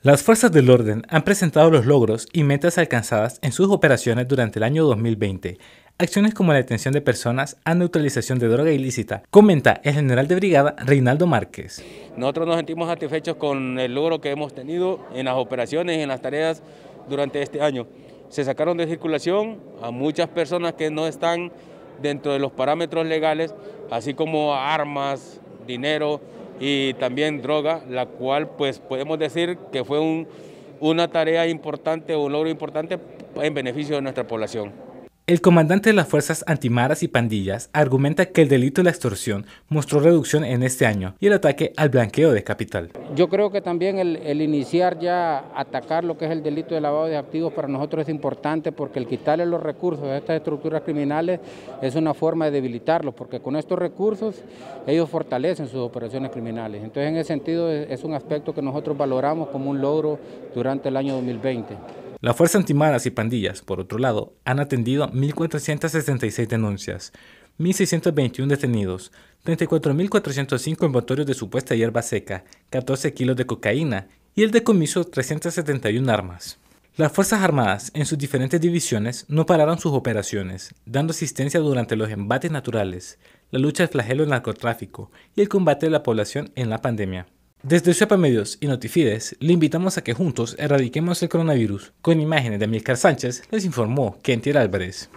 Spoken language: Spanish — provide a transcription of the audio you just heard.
Las fuerzas del orden han presentado los logros y metas alcanzadas en sus operaciones durante el año 2020. Acciones como la detención de personas a neutralización de droga ilícita, comenta el general de brigada Reinaldo Márquez. Nosotros nos sentimos satisfechos con el logro que hemos tenido en las operaciones y en las tareas durante este año. Se sacaron de circulación a muchas personas que no están dentro de los parámetros legales, así como armas, dinero, y también droga, la cual pues podemos decir que fue una tarea importante, un logro importante en beneficio de nuestra población. El comandante de las fuerzas antimaras y pandillas argumenta que el delito de la extorsión mostró reducción en este año y el ataque al blanqueo de capital. Yo creo que también el, iniciar ya atacar lo que es el delito de lavado de activos para nosotros es importante porque el quitarle los recursos a estas estructuras criminales es una forma de debilitarlos porque con estos recursos ellos fortalecen sus operaciones criminales. Entonces en ese sentido es un aspecto que nosotros valoramos como un logro durante el año 2020. La Fuerza Antimaras y Pandillas, por otro lado, han atendido 1.466 denuncias, 1.621 detenidos, 34.405 envoltorios de supuesta hierba seca, 14 kilos de cocaína y el decomiso 371 armas. Las Fuerzas Armadas, en sus diferentes divisiones, no pararon sus operaciones, dando asistencia durante los embates naturales, la lucha del flagelo del narcotráfico y el combate de la población en la pandemia. Desde Suepa Medios y Notifides le invitamos a que juntos erradiquemos el coronavirus. Con imágenes de Amílcar Sánchez les informó Kentier Álvarez.